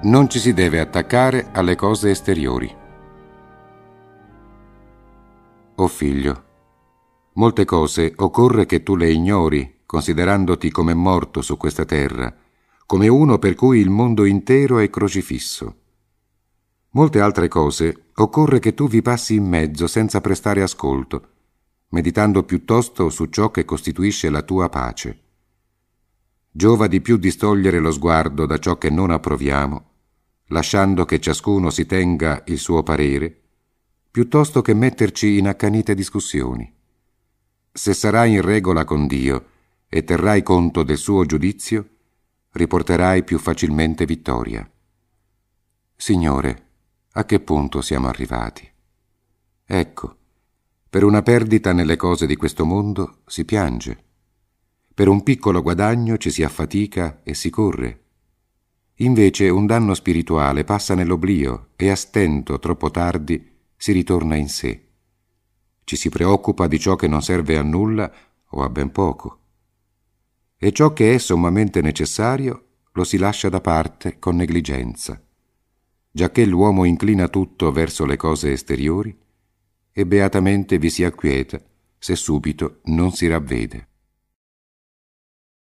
Non ci si deve attaccare alle cose esteriori. O oh figlio, molte cose occorre che tu le ignori, considerandoti come morto su questa terra, come uno per cui il mondo intero è crocifisso. Molte altre cose occorre che tu vi passi in mezzo senza prestare ascolto, meditando piuttosto su ciò che costituisce la tua pace. Giova di più distogliere lo sguardo da ciò che non approviamo lasciando che ciascuno si tenga il suo parere, piuttosto che metterci in accanite discussioni. Se sarai in regola con Dio e terrai conto del suo giudizio, riporterai più facilmente vittoria. Signore, a che punto siamo arrivati? Ecco, per una perdita nelle cose di questo mondo si piange, per un piccolo guadagno ci si affatica e si corre Invece un danno spirituale passa nell'oblio e a stento, troppo tardi, si ritorna in sé. Ci si preoccupa di ciò che non serve a nulla o a ben poco. E ciò che è sommamente necessario lo si lascia da parte con negligenza. Giacché l'uomo inclina tutto verso le cose esteriori, e beatamente vi si acquieta se subito non si ravvede.